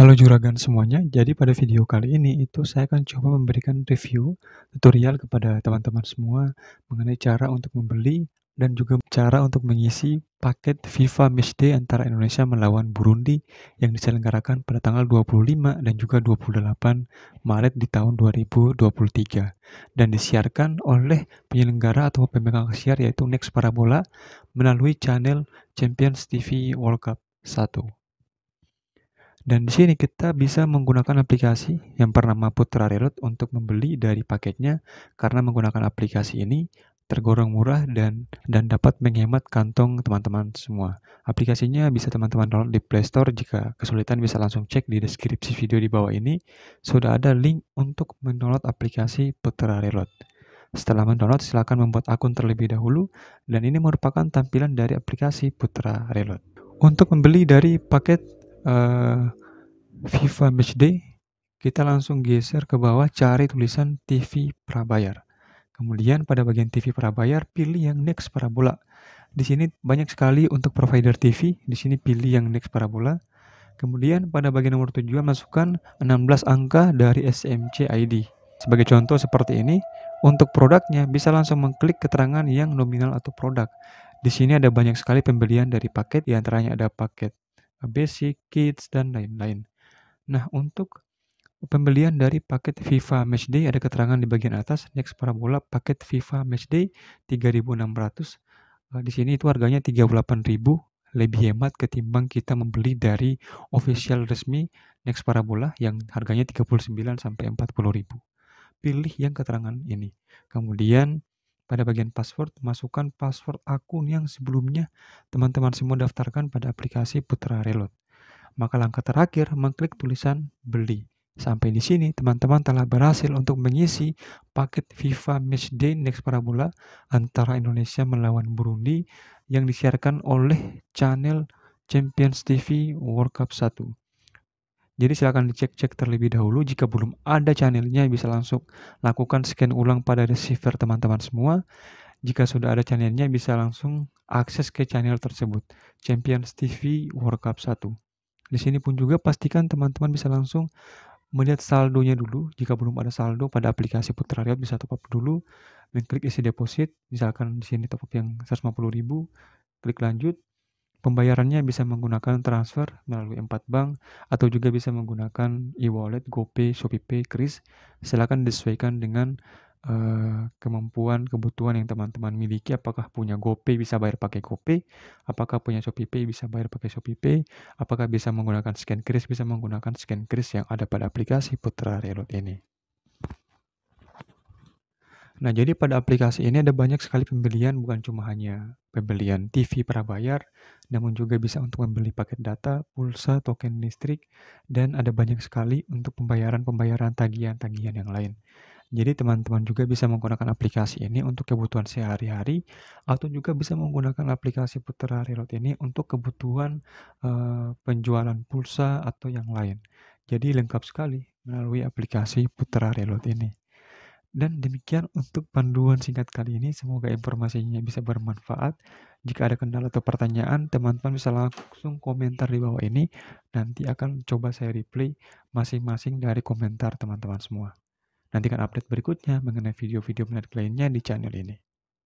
Halo juragan semuanya, jadi pada video kali ini itu saya akan coba memberikan review tutorial kepada teman-teman semua mengenai cara untuk membeli dan juga cara untuk mengisi paket FIFA Matchday antara Indonesia melawan Burundi yang diselenggarakan pada tanggal 25 dan juga 28 Maret di tahun 2023 dan disiarkan oleh penyelenggara atau pemegang siar yaitu Next Parabola melalui channel Champions TV World Cup 1. Dan di sini kita bisa menggunakan aplikasi yang bernama Putra Reload untuk membeli dari paketnya karena menggunakan aplikasi ini tergolong murah dan dan dapat menghemat kantong teman-teman semua. Aplikasinya bisa teman-teman download di Play Store jika kesulitan bisa langsung cek di deskripsi video di bawah ini sudah ada link untuk mendownload aplikasi Putra Reload. Setelah mendownload silakan membuat akun terlebih dahulu dan ini merupakan tampilan dari aplikasi Putra Reload. Untuk membeli dari paket uh, FIFA Matchday kita langsung geser ke bawah cari tulisan TV prabayar. Kemudian pada bagian TV prabayar pilih yang next parabola. Di sini banyak sekali untuk provider TV, di sini pilih yang next parabola. Kemudian pada bagian nomor 7 masukkan 16 angka dari SMC ID. Sebagai contoh seperti ini, untuk produknya bisa langsung mengklik keterangan yang nominal atau produk. Di sini ada banyak sekali pembelian dari paket, diantaranya ada paket basic, kids, dan lain-lain. Nah, untuk pembelian dari paket FIFA Matchday ada keterangan di bagian atas next parabola paket FIFA Matchday 3600 eh, di sini itu harganya 38.000 lebih hemat ketimbang kita membeli dari official resmi next parabola yang harganya 39 sampai 40.000 pilih yang keterangan ini kemudian pada bagian password, masukkan password akun yang sebelumnya teman-teman semua daftarkan pada aplikasi Putra Reload. Maka langkah terakhir, mengklik tulisan beli. Sampai di sini, teman-teman telah berhasil untuk mengisi paket FIFA Matchday Next Parabola antara Indonesia melawan Burundi yang disiarkan oleh channel Champions TV World Cup 1. Jadi silahkan dicek-cek terlebih dahulu jika belum ada channelnya bisa langsung lakukan scan ulang pada receiver teman-teman semua. Jika sudah ada channelnya bisa langsung akses ke channel tersebut. Champions TV World Cup 1. Di sini pun juga pastikan teman-teman bisa langsung melihat saldonya dulu. Jika belum ada saldo pada aplikasi Putra Riot bisa top up dulu. Dan klik isi deposit, misalkan di sini top up yang 150.000, klik lanjut, Pembayarannya bisa menggunakan transfer melalui empat bank atau juga bisa menggunakan e-wallet, GoPay, ShopeePay, Kris. Silakan disesuaikan dengan uh, kemampuan, kebutuhan yang teman-teman miliki. Apakah punya GoPay bisa bayar pakai GoPay? Apakah punya ShopeePay bisa bayar pakai ShopeePay? Apakah bisa menggunakan scan Kris? Bisa menggunakan scan Kris yang ada pada aplikasi Putra Reload ini. Nah, jadi pada aplikasi ini ada banyak sekali pembelian, bukan cuma hanya pembelian TV prabayar, namun juga bisa untuk membeli paket data, pulsa, token listrik, dan ada banyak sekali untuk pembayaran-pembayaran tagihan-tagihan yang lain. Jadi teman-teman juga bisa menggunakan aplikasi ini untuk kebutuhan sehari-hari atau juga bisa menggunakan aplikasi Putra Reload ini untuk kebutuhan uh, penjualan pulsa atau yang lain. Jadi lengkap sekali melalui aplikasi Putra Reload ini. Dan demikian untuk panduan singkat kali ini. Semoga informasinya bisa bermanfaat. Jika ada kendala atau pertanyaan, teman-teman bisa langsung komentar di bawah ini. Nanti akan coba saya replay masing-masing dari komentar teman-teman semua. Nantikan update berikutnya mengenai video-video menarik lainnya di channel ini.